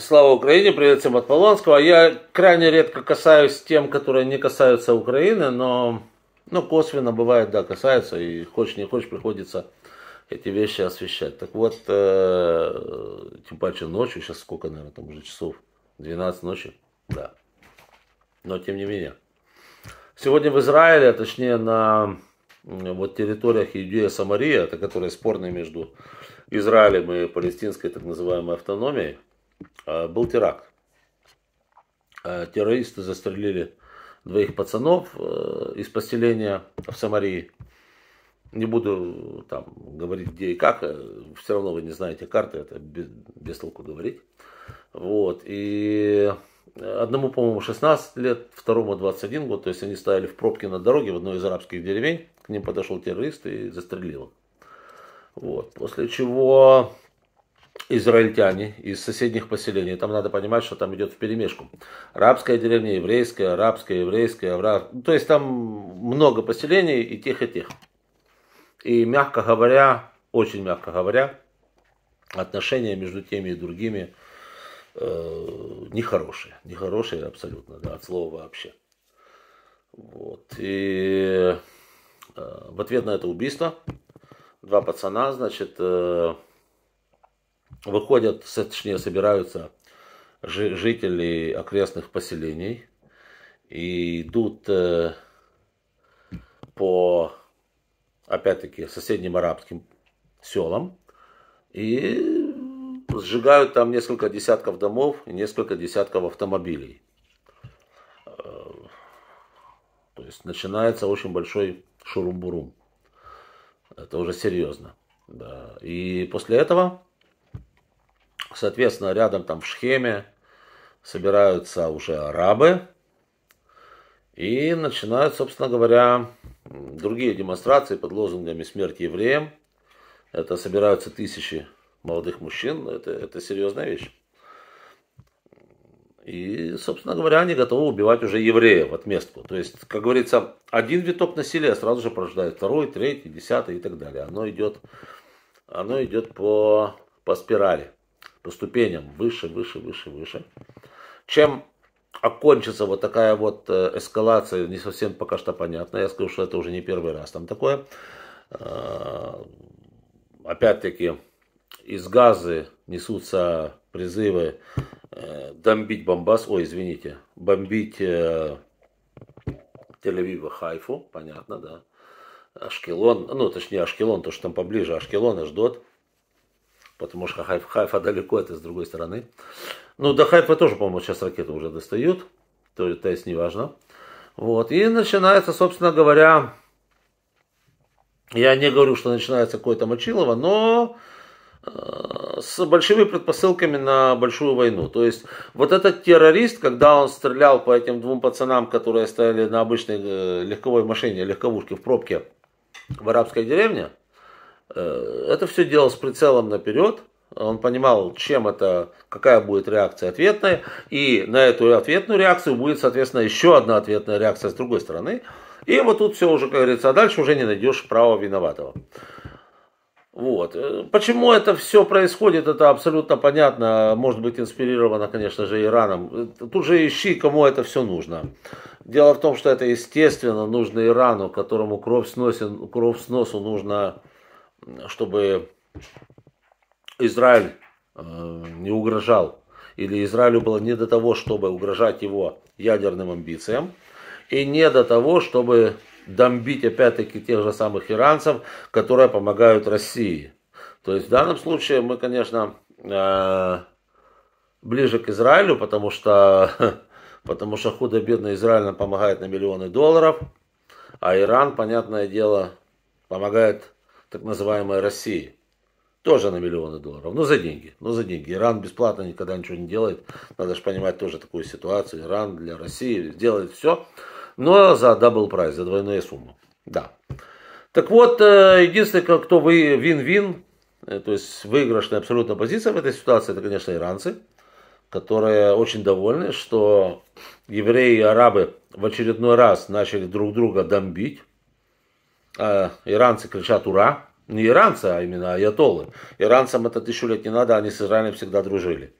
Слава Украине, привет всем от Полонского. Я крайне редко касаюсь тем, которые не касаются Украины, но ну, косвенно бывает, да, касается и хочешь не хочешь, приходится эти вещи освещать. Так вот, э, тем паче ночью, сейчас сколько, наверное, там уже часов, 12 ночи, да. Но тем не менее. Сегодня в Израиле, а точнее на вот территориях Иудея Самария, это которые спорные между Израилем и палестинской так называемой автономией, Э, был теракт. Э, террористы застрелили двоих пацанов э, из поселения в Самарии. Не буду там говорить где и как, все равно вы не знаете карты, это без, без толку говорить. Вот, и одному, по-моему, 16 лет, второму 21 год, то есть они стояли в пробке на дороге в одной из арабских деревень, к ним подошел террорист и застрелил. Вот, после чего израильтяне из соседних поселений. Там надо понимать, что там идет в перемешку. Рабская деревня, еврейская, арабская, еврейская, араб... Ну, то есть там много поселений и тех, и тех. И мягко говоря, очень мягко говоря, отношения между теми и другими э, нехорошие. Нехорошие абсолютно, да, от слова вообще. Вот. И э, в ответ на это убийство два пацана, значит, э, выходят, точнее собираются жители окрестных поселений и идут э, по, опять-таки, соседним арабским селам и сжигают там несколько десятков домов и несколько десятков автомобилей. Э, то есть начинается очень большой шурум-бурум. Это уже серьезно. Да. И после этого Соответственно, рядом там в Шхеме собираются уже арабы. И начинают, собственно говоря, другие демонстрации под лозунгами «Смерть евреям». Это собираются тысячи молодых мужчин. Это, это серьезная вещь. И, собственно говоря, они готовы убивать уже евреев в отместку. То есть, как говорится, один виток насилия сразу же порождает второй, третий, десятый и так далее. Оно идет, оно идет по, по спирали по ступеням выше, выше, выше, выше. Чем окончится вот такая вот э, эскалация, не совсем пока что понятно. Я скажу, что это уже не первый раз там такое. Э, опять-таки, из газы несутся призывы э, бомбить Бомбас, ой, извините, бомбить Тель-Авива, Хайфу, понятно, да. Ашкелон, ну, точнее, Ашкелон, то, что там поближе, Ашкелон, Ашдот потому что Хайф, Хайфа далеко, это с другой стороны. Ну, до Хайфа тоже, по-моему, сейчас ракеты уже достают, то, то есть неважно. Вот, и начинается, собственно говоря, я не говорю, что начинается какое-то Мочилово, но э, с большими предпосылками на большую войну. То есть вот этот террорист, когда он стрелял по этим двум пацанам, которые стояли на обычной э, легковой машине, легковушке в пробке в арабской деревне, Э, это все делал с прицелом наперед. Он понимал, чем это, какая будет реакция ответная. И на эту ответную реакцию будет, соответственно, еще одна ответная реакция с другой стороны. И вот тут все уже, как говорится, а дальше уже не найдешь права виноватого. Вот. Э, почему это все происходит, это абсолютно понятно. Может быть, инспирировано, конечно же, Ираном. Э, тут же ищи, кому это все нужно. Дело в том, что это, естественно, нужно Ирану, которому кровь, сносен, кровь с носу нужно чтобы Израиль э, не угрожал, или Израилю было не до того, чтобы угрожать его ядерным амбициям, и не до того, чтобы домбить опять-таки тех же самых иранцев, которые помогают России. То есть в данном случае мы, конечно, э, ближе к Израилю, потому что, потому что худо-бедно Израиль нам помогает на миллионы долларов, а Иран, понятное дело, помогает так называемой России. Тоже на миллионы долларов. Но ну, за деньги. Но ну, за деньги. Иран бесплатно никогда ничего не делает. Надо же понимать тоже такую ситуацию. Иран для России делает все. Но за дабл прайс, за двойную сумму. Да. Так вот, э, единственное, кто вы вин-вин, э, то есть выигрышная абсолютно позиция в этой ситуации, это, конечно, иранцы, которые очень довольны, что евреи и арабы в очередной раз начали друг друга домбить э, иранцы кричат «Ура!», не иранцы, а именно аятолы. Иранцам это тысячу лет не надо, они с Израилем всегда дружили.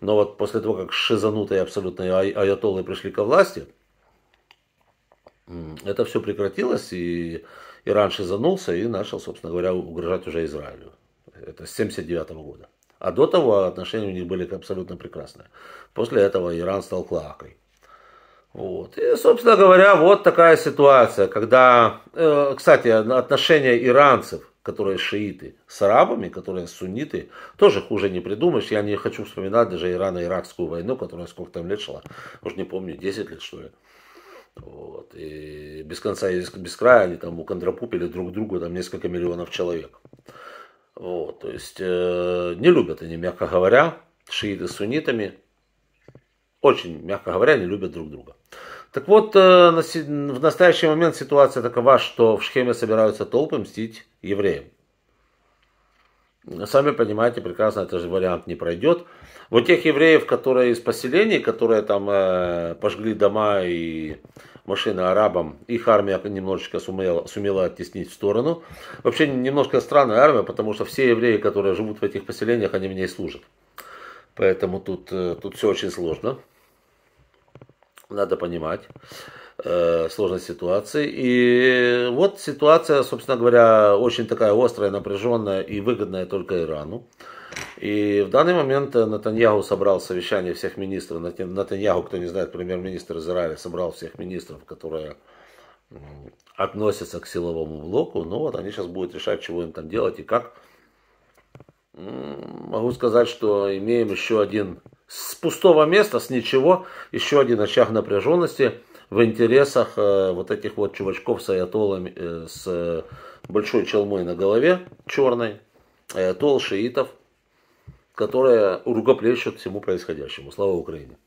Но вот после того, как шизанутые абсолютные аятолы пришли ко власти, это все прекратилось, и Иран шизанулся и начал, собственно говоря, угрожать уже Израилю. Это с 79 года. А до того отношения у них были абсолютно прекрасные. После этого Иран стал клоакой. Вот. И, собственно говоря, вот такая ситуация, когда, э, кстати, отношения иранцев, которые шииты, с арабами, которые сунниты, тоже хуже не придумаешь. Я не хочу вспоминать даже Ирано-Иракскую войну, которая сколько там лет шла. Уж не помню, 10 лет что ли. Вот. И без конца и без края они там уконтропупили друг друга там несколько миллионов человек. Вот. То есть э, не любят они, мягко говоря, шииты с суннитами очень, мягко говоря, не любят друг друга. Так вот, э, в настоящий момент ситуация такова, что в Шхеме собираются толпы мстить евреям. Сами понимаете, прекрасно, этот же вариант не пройдет. Вот тех евреев, которые из поселений, которые там э, пожгли дома и машины арабам, их армия немножечко сумела, сумела оттеснить в сторону. Вообще немножко странная армия, потому что все евреи, которые живут в этих поселениях, они в ней служат. Поэтому тут, э, тут все очень сложно надо понимать э, сложность ситуации. И вот ситуация, собственно говоря, очень такая острая, напряженная и выгодная только Ирану. И в данный момент Натаньяху собрал совещание всех министров. Натаньяху, кто не знает, премьер-министр Израиля, собрал всех министров, которые относятся к силовому блоку. Ну вот они сейчас будут решать, чего им там делать и как. Могу сказать, что имеем еще один с пустого места, с ничего, еще один очаг напряженности в интересах э, вот этих вот чувачков с аятолами, э, с э, большой челмой на голове, черной, э, аятол шиитов, которые ругоплещут всему происходящему. Слава Украине!